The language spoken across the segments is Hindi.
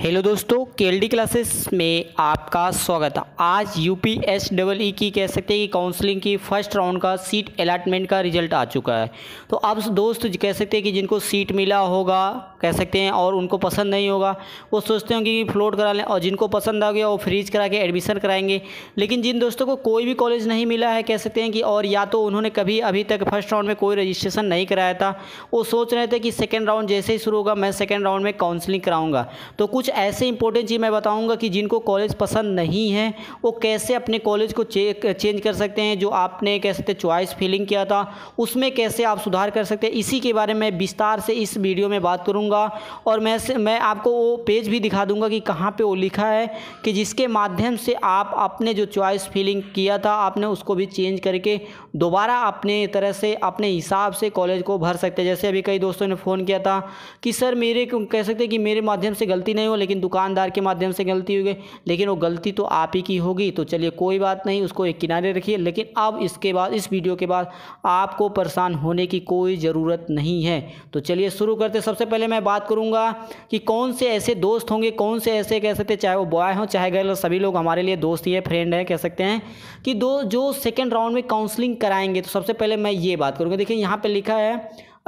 हेलो दोस्तों के क्लासेस में आपका स्वागत है आज U P S double E की कह सकते हैं कि काउंसलिंग की फर्स्ट राउंड का सीट अलाटमेंट का रिजल्ट आ चुका है तो अब दोस्त कह सकते हैं कि जिनको सीट मिला होगा कह सकते हैं और उनको पसंद नहीं होगा वो सोचते होंगे कि फ्लोट करा लें और जिनको पसंद आ गया वो फ्रीज करा के एडमिशन कराएंगे लेकिन जिन दोस्तों को कोई भी कॉलेज नहीं मिला है कह सकते हैं कि और या तो उन्होंने कभी अभी तक फर्स्ट राउंड में कोई रजिस्ट्रेशन नहीं कराया था वो सोच रहे थे कि सेकेंड राउंड जैसे ही शुरू होगा मैं सेकेंड राउंड में काउंसलिंग कराऊँगा तो कुछ ऐसे इंपॉर्टेंट चीज़ मैं बताऊंगा कि जिनको कॉलेज पसंद नहीं है वो कैसे अपने कॉलेज को चेंज कर सकते हैं जो आपने कह सकते चॉइस फीलिंग किया था उसमें कैसे आप सुधार कर सकते हैं इसी के बारे में विस्तार से इस वीडियो में बात करूँगा और मैं मैं आपको वो पेज भी दिखा दूँगा कि कहाँ पर वो लिखा है कि जिसके माध्यम से आप अपने जो चॉइस फीलिंग किया था आपने उसको भी चेंज करके दोबारा अपने तरह से अपने हिसाब से कॉलेज को भर सकते हैं जैसे अभी कई दोस्तों ने फ़ोन किया था कि सर मेरे कह सकते हैं कि मेरे माध्यम से गलती नहीं हो लेकिन दुकानदार के माध्यम से गलती हो गई लेकिन वो गलती तो आप ही की होगी तो चलिए कोई बात नहीं उसको एक किनारे रखिए लेकिन अब इसके बाद इस वीडियो के बाद आपको परेशान होने की कोई ज़रूरत नहीं है तो चलिए शुरू करते सबसे पहले मैं बात करूँगा कि कौन से ऐसे दोस्त होंगे कौन से ऐसे कह सकते चाहे वो बॉय हों चाहे गर्ल सभी लोग हमारे लिए दोस्त ही है फ्रेंड हैं कह सकते हैं कि दो जो सेकेंड राउंड में काउंसलिंग कराएंगे तो सबसे पहले मैं ये बात करूँगा देखिए यहाँ पर लिखा है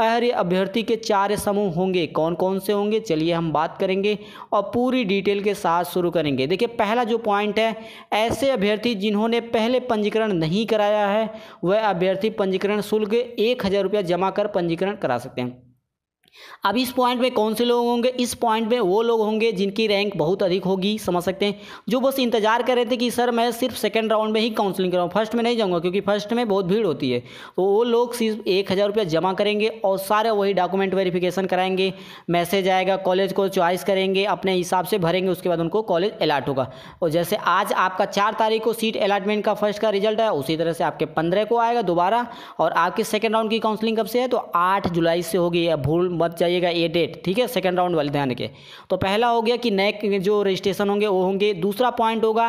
अर्य अभ्यर्थी के चार समूह होंगे कौन कौन से होंगे चलिए हम बात करेंगे और पूरी डिटेल के साथ शुरू करेंगे देखिए पहला जो पॉइंट है ऐसे अभ्यर्थी जिन्होंने पहले पंजीकरण नहीं कराया है वह अभ्यर्थी पंजीकरण शुल्क एक हज़ार रुपया जमा कर पंजीकरण करा सकते हैं अब इस पॉइंट पे कौन से लोग होंगे इस पॉइंट पे वो लोग होंगे जिनकी रैंक बहुत अधिक होगी समझ सकते हैं जो बस इंतजार कर रहे थे कि सर मैं सिर्फ सेकंड राउंड में ही काउंसलिंग कराऊँ फर्स्ट में नहीं जाऊँगा क्योंकि फर्स्ट में बहुत भीड़ होती है तो वो लोग सिर्फ एक हज़ार रुपया जमा करेंगे और सारे वही डॉक्यूमेंट वेरिफिकेशन कराएंगे मैसेज आएगा कॉलेज को चॉइस करेंगे अपने हिसाब से भरेंगे उसके बाद उनको कॉलेज अलाट होगा और जैसे आज आपका चार तारीख को सीट अलाटमेंट का फर्स्ट का रिजल्ट है उसी तरह से आपके पंद्रह को आएगा दोबारा और आपके सेकेंड राउंड की काउंसलिंग कब से है तो आठ जुलाई से होगी या भूल मत जाइएगा ए डेट ठीक है सेकेंड राउंड वाले ध्यान के तो पहला हो गया कि नए जो रजिस्ट्रेशन होंगे वो होंगे दूसरा पॉइंट होगा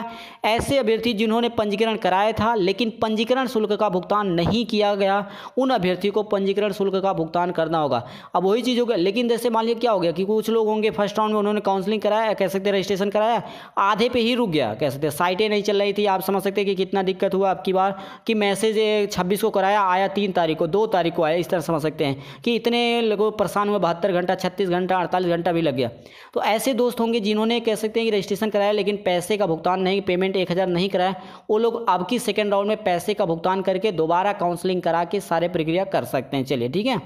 ऐसे अभ्यर्थी जिन्होंने पंजीकरण कराया था लेकिन पंजीकरण शुल्क का भुगतान नहीं किया गया उन अभ्यर्थियों को पंजीकरण शुल्क का भुगतान करना होगा अब वही चीज़ होगा लेकिन जैसे मान लीजिए क्या हो गया कि कुछ लोग होंगे फर्स्ट राउंड में उन्होंने काउंसलिंग कराया कह सकते हैं रजिस्ट्रेशन कराया आधे पे ही रुक गया कह सकते हैं साइटें नहीं चल रही थी आप समझ सकते हैं कि कितना दिक्कत हुआ आपकी बार कि मैसेज छब्बीस को कराया आया तीन तारीख को दो तारीख को आया इस तरह समझ सकते हैं कि इतने लोगों परेशान नुकसान हुआ बहत्तर घंटा छत्तीस घंटा अड़तालीस घंटा भी लग गया तो ऐसे दोस्त होंगे जिन्होंने कह सकते हैं कि रजिस्ट्रेशन कराया लेकिन पैसे का भुगतान नहीं पेमेंट एक हज़ार नहीं कराया वो लोग अब की सेकेंड राउंड में पैसे का भुगतान करके दोबारा काउंसलिंग करा के सारे प्रक्रिया कर सकते हैं चलिए ठीक है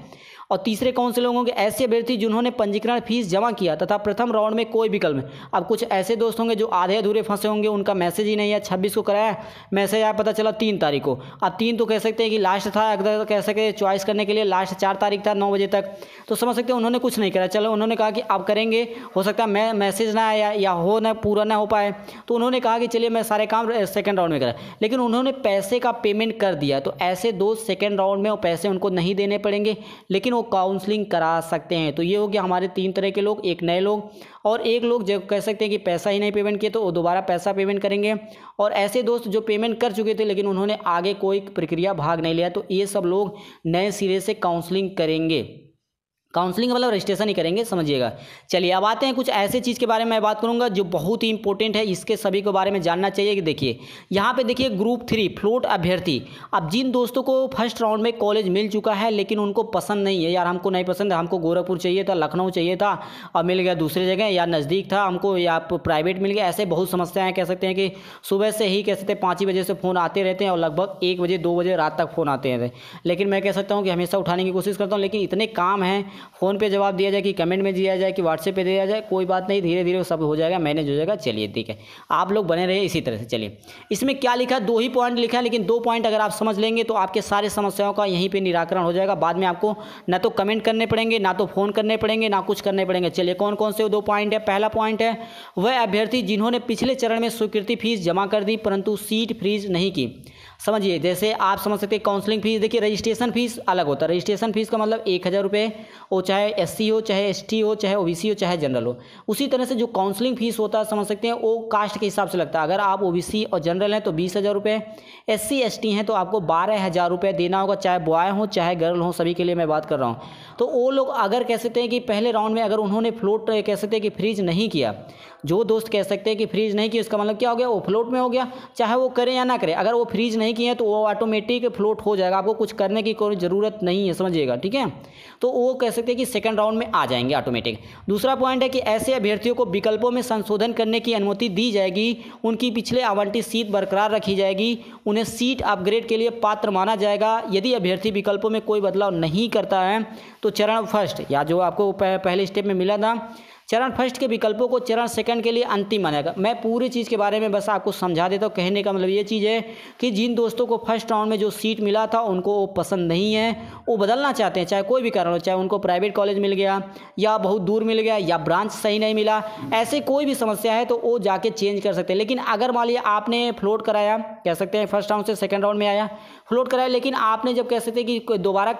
और तीसरे कौन से लोग होंगे ऐसे अभ्यर्थी जिन्होंने पंजीकरण फीस जमा किया तथा प्रथम राउंड में कोई विकल्प में अब कुछ ऐसे दोस्त होंगे जो आधे अधूरे फंसे होंगे उनका मैसेज ही नहीं है छब्बीस को कराया मैसेज आया पता चला तीन तारीख को अब तीन तो कह सकते हैं कि लास्ट था अगर तो कह सकते चॉइस करने के लिए लास्ट चार तारीख था नौ बजे तक तो समझ सकते हैं उन्होंने कुछ नहीं करा चलो उन्होंने कहा कि आप करेंगे हो सकता है मैं मैसेज ना आया या हो ना पूरा ना हो पाए तो उन्होंने कहा कि चलिए मैं सारे काम सेकेंड राउंड में करा लेकिन उन्होंने पैसे का पेमेंट कर दिया तो ऐसे दोस्त सेकेंड राउंड में पैसे उनको नहीं देने पड़ेंगे लेकिन तीनों काउंसलिंग करा सकते हैं तो ये हो गया हमारे तीन तरह के लोग एक नए लोग और एक लोग जब कह सकते हैं कि पैसा ही नहीं पेमेंट किए तो वो दोबारा पैसा पेमेंट करेंगे और ऐसे दोस्त जो पेमेंट कर चुके थे लेकिन उन्होंने आगे कोई प्रक्रिया भाग नहीं लिया तो ये सब लोग नए सिरे से काउंसलिंग करेंगे काउंसलिंग मतलब रजिस्ट्रेशन ही करेंगे समझिएगा चलिए अब आते हैं कुछ ऐसे चीज़ के बारे में मैं बात करूंगा जो बहुत ही इंपॉर्टेंट है इसके सभी के बारे में जानना चाहिए कि देखिए यहाँ पे देखिए ग्रुप थ्री फ्लोट अभ्यर्थी अब जिन दोस्तों को फर्स्ट राउंड में कॉलेज मिल चुका है लेकिन उनको पसंद नहीं है यार हमको नहीं पसंद है हमको गोरखपुर चाहिए था लखनऊ चाहिए था और मिल गया दूसरे जगह या नज़दीक था हमको या प्राइवेट मिल गया ऐसे बहुत समस्याएँ कह सकते हैं कि सुबह से ही कह सकते हैं पाँच ही बजे से फ़ोन आते रहते हैं और लगभग एक बजे दो बजे रात तक फ़ोन आते हैं लेकिन मैं कह सकता हूँ कि हमेशा उठाने की कोशिश करता हूँ लेकिन इतने काम हैं फ़ोन पे जवाब दिया जाए कि कमेंट में दिया जाए कि व्हाट्सएप पे दिया जाए कोई बात नहीं धीरे धीरे वो सब हो जाएगा मैनेज हो जाएगा चलिए ठीक है आप लोग बने रहे इसी तरह से चलिए इसमें क्या लिखा दो ही पॉइंट लिखा है लेकिन दो पॉइंट अगर आप समझ लेंगे तो आपके सारे समस्याओं का यहीं पर निराकरण हो जाएगा बाद में आपको ना तो कमेंट करने पड़ेंगे ना तो फ़ोन करने पड़ेंगे ना कुछ करने पड़ेंगे चलिए कौन कौन से दो पॉइंट है पहला पॉइंट है वह अभ्यर्थी जिन्होंने पिछले चरण में स्वीकृति फीस जमा कर दी परंतु सीट फ्रीज नहीं की समझिए जैसे आप समझ सकते हैं काउंसलिंग फीस देखिए रजिस्ट्रेशन फीस अलग होता है रजिस्ट्रेशन फीस का मतलब एक हज़ार रुपये वो चाहे एस हो चाहे एस हो चाहे ओ हो चाहे जनरल हो उसी तरह से जो काउंसलिंग फीस होता है समझ सकते हैं वो कास्ट के हिसाब से लगता है अगर आप ओ और जनरल हैं तो बीस हज़ार रुपये एस सी हैं तो आपको बारह हज़ार रुपये देना होगा चाहे बॉय हों चाहे गर्ल हों सभी के लिए मैं बात कर रहा हूँ तो वो लोग अगर कह सकते हैं कि पहले राउंड में अगर उन्होंने फ्लोट कह सकते हैं कि फ्रीज नहीं किया जो दोस्त कह सकते हैं कि फ्रीज नहीं किया उसका मतलब क्या हो गया वो फ्लोट में हो गया चाहे वो करें या ना करें अगर वो फ्रीज नहीं नहीं किए हैं तो वो ऑटोमेटिक फ्लोट हो जाएगा आपको कुछ करने की कोई ज़रूरत नहीं है समझिएगा ठीक है तो वो कह सकते हैं कि सेकंड राउंड में आ जाएंगे ऑटोमेटिक दूसरा पॉइंट है कि ऐसे अभ्यर्थियों को विकल्पों में संशोधन करने की अनुमति दी जाएगी उनकी पिछले आवंटित सीट बरकरार रखी जाएगी उन्हें सीट अपग्रेड के लिए पात्र माना जाएगा यदि अभ्यर्थी विकल्पों में कोई बदलाव नहीं करता है तो चरण फर्स्ट या जो आपको पहले स्टेप में मिला था चरण फर्स्ट के विकल्पों को चरण सेकंड के लिए अंतिम माना जाएगा मैं पूरी चीज़ के बारे में बस आपको समझा देता हूँ कहने का मतलब ये चीज़ है कि जिन दोस्तों को फर्स्ट राउंड में जो सीट मिला था उनको वो पसंद नहीं है वो बदलना चाहते हैं चाहे कोई भी कारण हो चाहे उनको प्राइवेट कॉलेज मिल गया या बहुत दूर मिल गया या ब्रांच सही नहीं मिला ऐसे कोई भी समस्या है तो वो जाके चेंज कर सकते हैं लेकिन अगर मान लिया आपने फ्लोट कराया कह सकते हैं फर्स्ट राउंड से सेकेंड राउंड में आया फ्लोट कराया लेकिन आपने जब कह सकते हैं कि दोबारा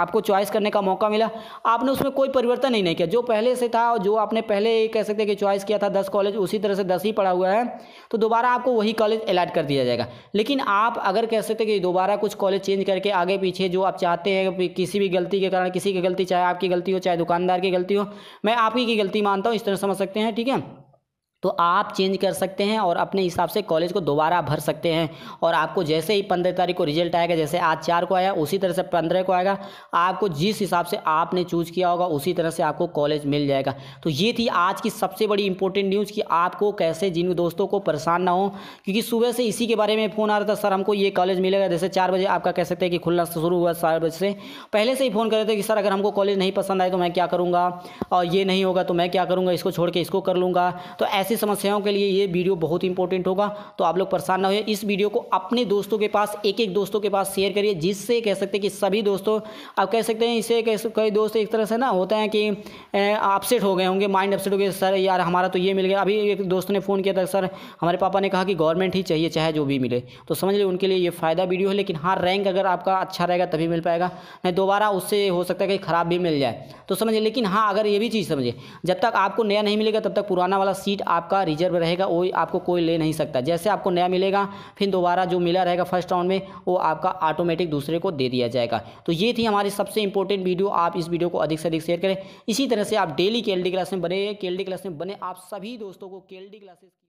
आपको चॉइस करने का मौका मिला आपने उसमें कोई परिवर्तन ही नहीं किया जो पहले से था और जो आपने पहले कह सकते हैं कि चॉइस किया था दस कॉलेज उसी तरह से दस ही पड़ा हुआ है तो दोबारा आपको वही कॉलेज अलाट कर दिया जाएगा लेकिन आप अगर कह सकते हैं कि दोबारा कुछ कॉलेज चेंज करके आगे पीछे जो आप चाहते हैं किसी भी गलती के कारण किसी की गलती चाहे आपकी गलती हो चाहे दुकानदार की गलती हो मैं आपकी की गलती मानता हूँ इस तरह समझ सकते हैं ठीक है तो आप चेंज कर सकते हैं और अपने हिसाब से कॉलेज को दोबारा भर सकते हैं और आपको जैसे ही पंद्रह तारीख को रिजल्ट आएगा जैसे आज चार को आया उसी तरह से पंद्रह को आएगा आपको जिस हिसाब से आपने चूज़ किया होगा उसी तरह से आपको कॉलेज मिल जाएगा तो ये थी आज की सबसे बड़ी इंपॉर्टेंट न्यूज़ कि आपको कैसे जिन दोस्तों को परेशान ना हो क्योंकि सुबह से इसी के बारे में फ़ोन आ रहा था सर हमको ये कॉलेज मिलेगा जैसे चार बजे आपका कह सकते हैं कि खुलना शुरू हुआ चार बजे से पहले से ही फ़ोन कर रहे थे कि सर अगर हमको कॉलेज नहीं पसंद आए तो मैं क्या करूँगा और ये नहीं होगा तो मैं क्या करूँगा इसको छोड़ के इसको कर लूँगा तो ऐसे ऐसी समस्याओं के लिए ये वीडियो बहुत इंपॉर्टेंट होगा तो आप लोग परेशान ना हो इस वीडियो को अपने दोस्तों के पास एक एक दोस्तों के पास शेयर करिए जिससे कह सकते हैं कि सभी दोस्तों आप कह सकते हैं इसे कई दोस्त एक तरह से ना होते हैं कि अपसेट हो गए होंगे माइंड अपसेट हो गए सर यार हमारा तो ये मिल गया अभी एक दोस्त ने फ़ोन किया था सर हमारे पापा ने कहा कि गवर्नमेंट ही चाहिए चाहे जो भी मिले तो समझ लीजिए उनके लिए ये फ़ायदा वीडियो है लेकिन हाँ रैंक अगर आपका अच्छा रहेगा तभी मिल पाएगा नहीं दोबारा उससे हो सकता है कि ख़राब भी मिल जाए तो समझिए लेकिन हाँ अगर ये भी चीज़ समझिए जब तक आपको नया नहीं मिलेगा तब तक पुराना वाला सीट आप आपका रिजर्व रहेगा वो आपको कोई ले नहीं सकता जैसे आपको नया मिलेगा फिर दोबारा जो मिला रहेगा फर्स्ट राउंड में वो आपका ऑटोमेटिक दूसरे को दे दिया जाएगा तो ये थी हमारी सबसे इंपॉर्टेंट वीडियो आप इस वीडियो को अधिक से अधिक शेयर करें इसी तरह से आप डेली के क्लास में बने के क्लास में बने आप सभी दोस्तों को के क्लासेस